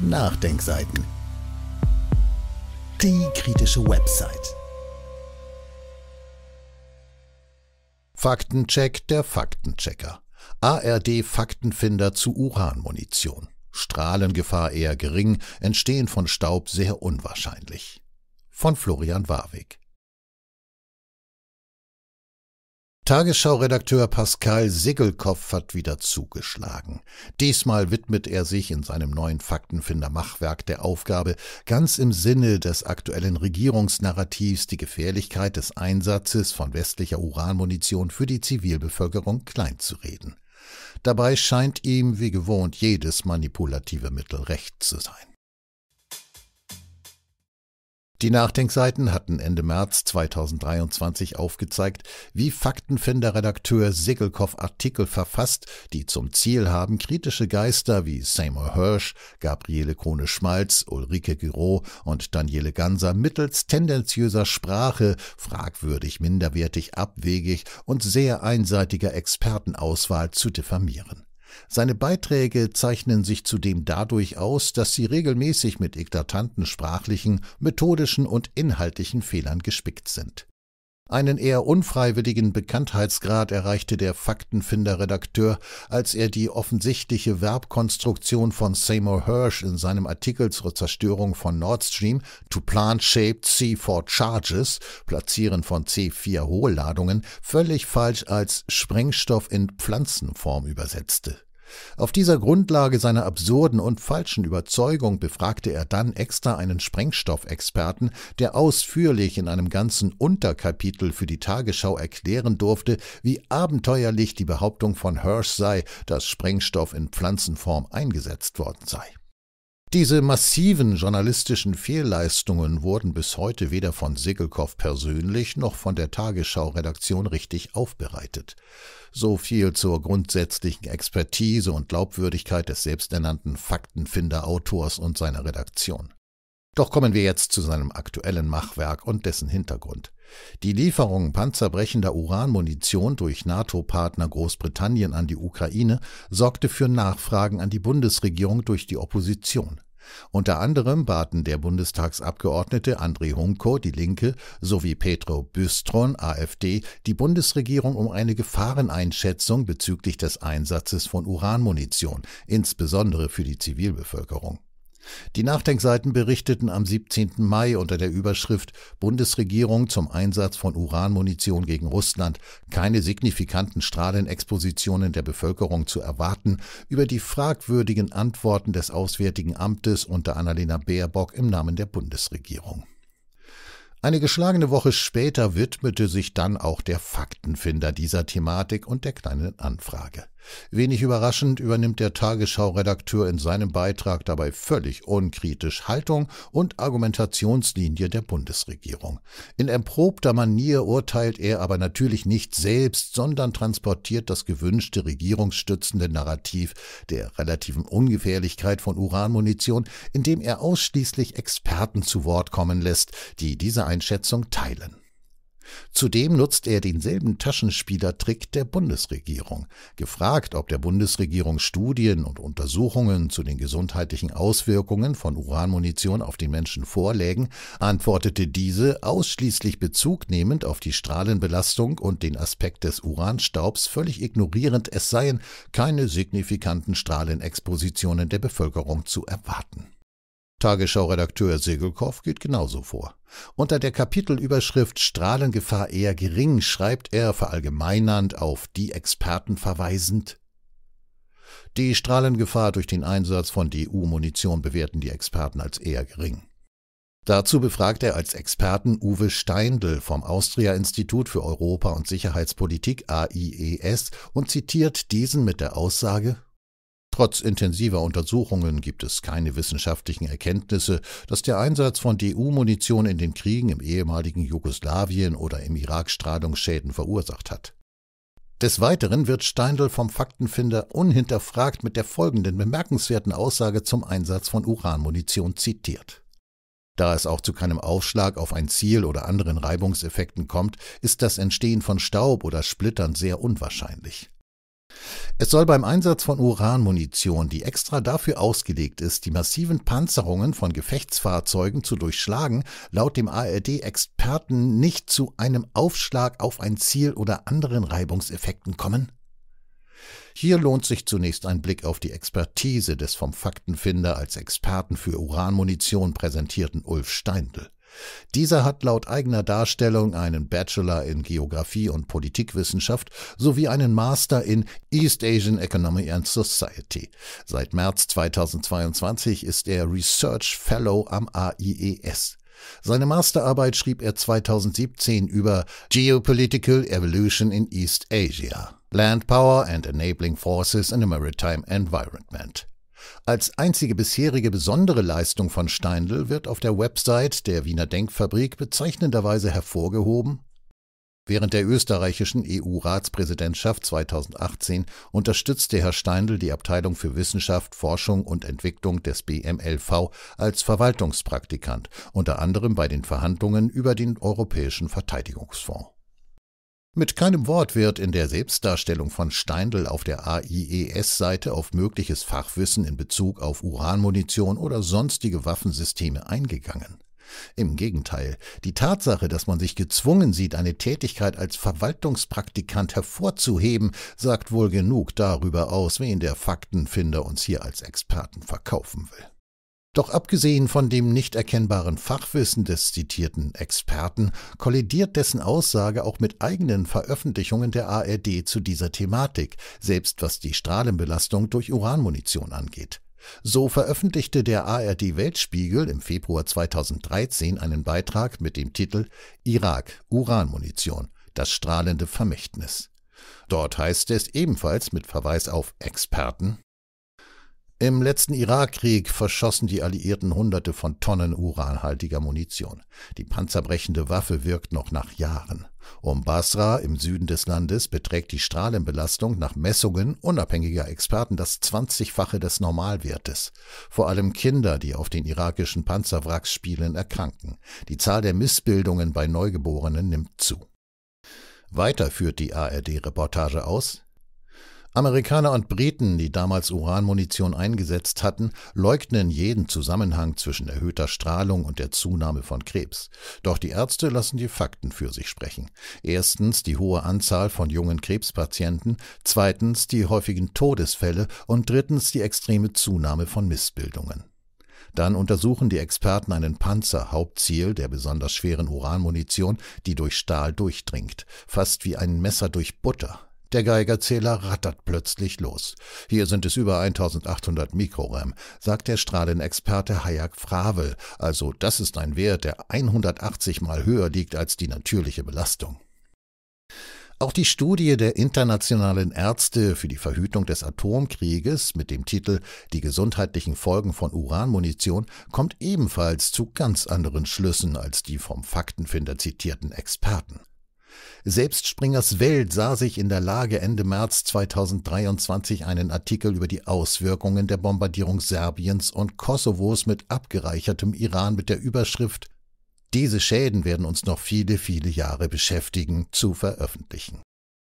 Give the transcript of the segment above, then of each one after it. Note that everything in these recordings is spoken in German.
Nachdenkseiten. Die kritische Website. Faktencheck der Faktenchecker. ARD Faktenfinder zu Uranmunition. Strahlengefahr eher gering, Entstehen von Staub sehr unwahrscheinlich. Von Florian Warwick. Tagesschau-Redakteur Pascal Sigelkopf hat wieder zugeschlagen. Diesmal widmet er sich in seinem neuen Faktenfinder-Machwerk der Aufgabe, ganz im Sinne des aktuellen Regierungsnarrativs die Gefährlichkeit des Einsatzes von westlicher Uranmunition für die Zivilbevölkerung kleinzureden. Dabei scheint ihm wie gewohnt jedes manipulative Mittel recht zu sein. Die Nachdenkseiten hatten Ende März 2023 aufgezeigt, wie Faktenfinder-Redakteur Sigelkow Artikel verfasst, die zum Ziel haben, kritische Geister wie Seymour Hirsch, Gabriele Krone-Schmalz, Ulrike Giro und Daniele Ganser mittels tendenziöser Sprache, fragwürdig, minderwertig, abwegig und sehr einseitiger Expertenauswahl zu diffamieren. Seine Beiträge zeichnen sich zudem dadurch aus, dass sie regelmäßig mit eklatanten sprachlichen, methodischen und inhaltlichen Fehlern gespickt sind einen eher unfreiwilligen Bekanntheitsgrad erreichte der Faktenfinder-Redakteur, als er die offensichtliche Verbkonstruktion von Seymour Hirsch in seinem Artikel zur Zerstörung von Nord Stream To Plant Shaped C4 Charges, Platzieren von C4 Hohlladungen, völlig falsch als Sprengstoff in Pflanzenform übersetzte auf dieser Grundlage seiner absurden und falschen Überzeugung befragte er dann extra einen Sprengstoffexperten, der ausführlich in einem ganzen Unterkapitel für die Tagesschau erklären durfte, wie abenteuerlich die Behauptung von Hirsch sei, dass Sprengstoff in Pflanzenform eingesetzt worden sei. Diese massiven journalistischen Fehlleistungen wurden bis heute weder von Sigelkow persönlich noch von der Tagesschau-Redaktion richtig aufbereitet. So viel zur grundsätzlichen Expertise und Glaubwürdigkeit des selbsternannten Faktenfinder-Autors und seiner Redaktion. Doch kommen wir jetzt zu seinem aktuellen Machwerk und dessen Hintergrund. Die Lieferung panzerbrechender Uranmunition durch NATO-Partner Großbritannien an die Ukraine sorgte für Nachfragen an die Bundesregierung durch die Opposition. Unter anderem baten der Bundestagsabgeordnete André Hunko, die Linke, sowie Petro Büstron, AfD, die Bundesregierung um eine Gefahreneinschätzung bezüglich des Einsatzes von Uranmunition, insbesondere für die Zivilbevölkerung. Die Nachdenkseiten berichteten am 17. Mai unter der Überschrift Bundesregierung zum Einsatz von Uranmunition gegen Russland keine signifikanten Strahlenexpositionen der Bevölkerung zu erwarten über die fragwürdigen Antworten des Auswärtigen Amtes unter Annalena Baerbock im Namen der Bundesregierung. Eine geschlagene Woche später widmete sich dann auch der Faktenfinder dieser Thematik und der kleinen Anfrage. Wenig überraschend übernimmt der Tagesschau-Redakteur in seinem Beitrag dabei völlig unkritisch Haltung und Argumentationslinie der Bundesregierung. In erprobter Manier urteilt er aber natürlich nicht selbst, sondern transportiert das gewünschte regierungsstützende Narrativ der relativen Ungefährlichkeit von Uranmunition, indem er ausschließlich Experten zu Wort kommen lässt, die diese Einschätzung teilen. Zudem nutzt er denselben Taschenspielertrick der Bundesregierung. Gefragt, ob der Bundesregierung Studien und Untersuchungen zu den gesundheitlichen Auswirkungen von Uranmunition auf den Menschen vorlägen, antwortete diese ausschließlich bezugnehmend auf die Strahlenbelastung und den Aspekt des Uranstaubs völlig ignorierend, es seien keine signifikanten Strahlenexpositionen der Bevölkerung zu erwarten. Tagesschau-Redakteur Segelkow geht genauso vor. Unter der Kapitelüberschrift Strahlengefahr eher gering schreibt er verallgemeinernd auf die Experten verweisend. Die Strahlengefahr durch den Einsatz von DU-Munition bewerten die Experten als eher gering. Dazu befragt er als Experten Uwe Steindl vom Austria-Institut für Europa und Sicherheitspolitik AIES und zitiert diesen mit der Aussage Trotz intensiver Untersuchungen gibt es keine wissenschaftlichen Erkenntnisse, dass der Einsatz von DU-Munition in den Kriegen im ehemaligen Jugoslawien oder im Irak Strahlungsschäden verursacht hat. Des Weiteren wird Steindl vom Faktenfinder unhinterfragt mit der folgenden bemerkenswerten Aussage zum Einsatz von Uranmunition zitiert. Da es auch zu keinem Aufschlag auf ein Ziel oder anderen Reibungseffekten kommt, ist das Entstehen von Staub oder Splittern sehr unwahrscheinlich. Es soll beim Einsatz von Uranmunition, die extra dafür ausgelegt ist, die massiven Panzerungen von Gefechtsfahrzeugen zu durchschlagen, laut dem ARD-Experten nicht zu einem Aufschlag auf ein Ziel oder anderen Reibungseffekten kommen? Hier lohnt sich zunächst ein Blick auf die Expertise des vom Faktenfinder als Experten für Uranmunition präsentierten Ulf Steindl. Dieser hat laut eigener Darstellung einen Bachelor in Geographie und Politikwissenschaft sowie einen Master in East Asian Economy and Society. Seit März 2022 ist er Research Fellow am AIES. Seine Masterarbeit schrieb er 2017 über Geopolitical Evolution in East Asia. Land Power and Enabling Forces in a Maritime Environment. Als einzige bisherige besondere Leistung von Steindl wird auf der Website der Wiener Denkfabrik bezeichnenderweise hervorgehoben, Während der österreichischen EU-Ratspräsidentschaft 2018 unterstützte Herr Steindl die Abteilung für Wissenschaft, Forschung und Entwicklung des BMLV als Verwaltungspraktikant, unter anderem bei den Verhandlungen über den Europäischen Verteidigungsfonds. Mit keinem Wort wird in der Selbstdarstellung von Steindl auf der AIES-Seite auf mögliches Fachwissen in Bezug auf Uranmunition oder sonstige Waffensysteme eingegangen. Im Gegenteil, die Tatsache, dass man sich gezwungen sieht, eine Tätigkeit als Verwaltungspraktikant hervorzuheben, sagt wohl genug darüber aus, wen der Faktenfinder uns hier als Experten verkaufen will. Doch abgesehen von dem nicht erkennbaren Fachwissen des zitierten Experten kollidiert dessen Aussage auch mit eigenen Veröffentlichungen der ARD zu dieser Thematik, selbst was die Strahlenbelastung durch Uranmunition angeht. So veröffentlichte der ARD Weltspiegel im Februar 2013 einen Beitrag mit dem Titel Irak Uranmunition, das strahlende Vermächtnis. Dort heißt es ebenfalls mit Verweis auf Experten im letzten Irakkrieg verschossen die Alliierten Hunderte von Tonnen uranhaltiger Munition. Die panzerbrechende Waffe wirkt noch nach Jahren. Um Basra im Süden des Landes beträgt die Strahlenbelastung nach Messungen unabhängiger Experten das 20-fache des Normalwertes. Vor allem Kinder, die auf den irakischen Panzerwracks spielen, erkranken. Die Zahl der Missbildungen bei Neugeborenen nimmt zu. Weiter führt die ARD-Reportage aus, Amerikaner und Briten, die damals Uranmunition eingesetzt hatten, leugnen jeden Zusammenhang zwischen erhöhter Strahlung und der Zunahme von Krebs. Doch die Ärzte lassen die Fakten für sich sprechen. Erstens die hohe Anzahl von jungen Krebspatienten, zweitens die häufigen Todesfälle und drittens die extreme Zunahme von Missbildungen. Dann untersuchen die Experten einen Panzer, Hauptziel der besonders schweren Uranmunition, die durch Stahl durchdringt, fast wie ein Messer durch Butter. Der Geigerzähler rattert plötzlich los. Hier sind es über 1800 Mikrogramm, sagt der Strahlenexperte Hayak Fravel. Also das ist ein Wert, der 180 mal höher liegt als die natürliche Belastung. Auch die Studie der internationalen Ärzte für die Verhütung des Atomkrieges mit dem Titel Die gesundheitlichen Folgen von Uranmunition kommt ebenfalls zu ganz anderen Schlüssen als die vom Faktenfinder zitierten Experten. Selbst Springers Welt sah sich in der Lage, Ende März 2023 einen Artikel über die Auswirkungen der Bombardierung Serbiens und Kosovos mit abgereichertem Iran mit der Überschrift Diese Schäden werden uns noch viele, viele Jahre beschäftigen, zu veröffentlichen.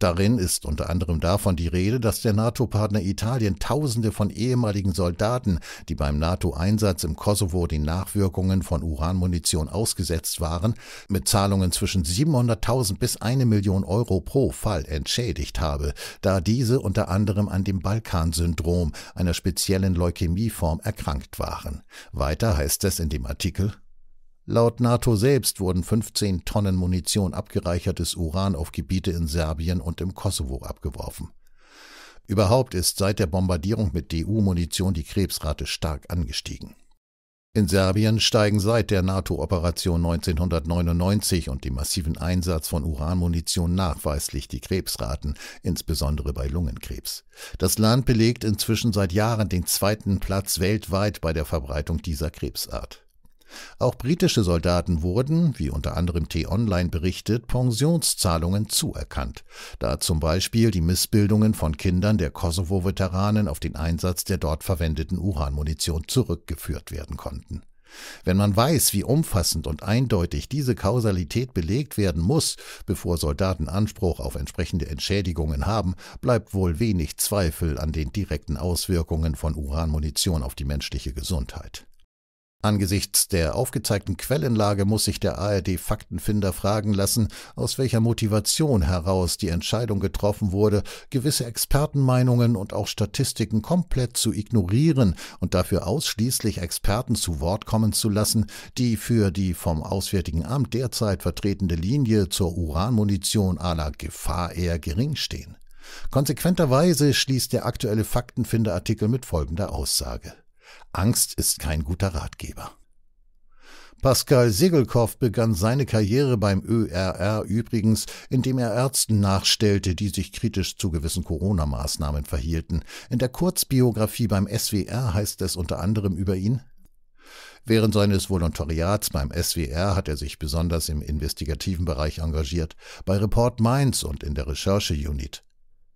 Darin ist unter anderem davon die Rede, dass der NATO-Partner Italien Tausende von ehemaligen Soldaten, die beim NATO-Einsatz im Kosovo den Nachwirkungen von Uranmunition ausgesetzt waren, mit Zahlungen zwischen 700.000 bis 1 Million Euro pro Fall entschädigt habe, da diese unter anderem an dem Balkan-Syndrom, einer speziellen Leukämieform, erkrankt waren. Weiter heißt es in dem Artikel Laut NATO selbst wurden 15 Tonnen Munition abgereichertes Uran auf Gebiete in Serbien und im Kosovo abgeworfen. Überhaupt ist seit der Bombardierung mit DU-Munition die Krebsrate stark angestiegen. In Serbien steigen seit der NATO-Operation 1999 und dem massiven Einsatz von Uranmunition nachweislich die Krebsraten, insbesondere bei Lungenkrebs. Das Land belegt inzwischen seit Jahren den zweiten Platz weltweit bei der Verbreitung dieser Krebsart. Auch britische Soldaten wurden, wie unter anderem T-Online berichtet, Pensionszahlungen zuerkannt, da zum Beispiel die Missbildungen von Kindern der Kosovo-Veteranen auf den Einsatz der dort verwendeten Uranmunition zurückgeführt werden konnten. Wenn man weiß, wie umfassend und eindeutig diese Kausalität belegt werden muss, bevor Soldaten Anspruch auf entsprechende Entschädigungen haben, bleibt wohl wenig Zweifel an den direkten Auswirkungen von Uranmunition auf die menschliche Gesundheit. Angesichts der aufgezeigten Quellenlage muss sich der ARD-Faktenfinder fragen lassen, aus welcher Motivation heraus die Entscheidung getroffen wurde, gewisse Expertenmeinungen und auch Statistiken komplett zu ignorieren und dafür ausschließlich Experten zu Wort kommen zu lassen, die für die vom Auswärtigen Amt derzeit vertretende Linie zur Uranmunition aller Gefahr eher gering stehen. Konsequenterweise schließt der aktuelle Faktenfinderartikel mit folgender Aussage. Angst ist kein guter Ratgeber. Pascal Segelkow begann seine Karriere beim ÖRR übrigens, indem er Ärzten nachstellte, die sich kritisch zu gewissen Corona-Maßnahmen verhielten. In der Kurzbiografie beim SWR heißt es unter anderem über ihn, Während seines Volontariats beim SWR hat er sich besonders im investigativen Bereich engagiert, bei Report Mainz und in der Recherche-Unit.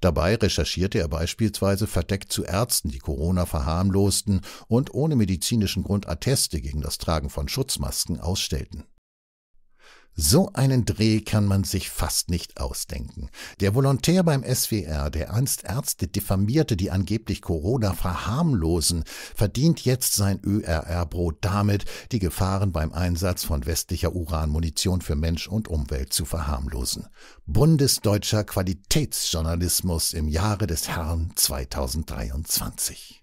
Dabei recherchierte er beispielsweise verdeckt zu Ärzten, die Corona verharmlosten und ohne medizinischen Grund Atteste gegen das Tragen von Schutzmasken ausstellten. So einen Dreh kann man sich fast nicht ausdenken. Der Volontär beim SWR, der einst Ärzte diffamierte, die angeblich Corona verharmlosen, verdient jetzt sein ÖRR-Brot damit, die Gefahren beim Einsatz von westlicher Uranmunition für Mensch und Umwelt zu verharmlosen. Bundesdeutscher Qualitätsjournalismus im Jahre des Herrn 2023.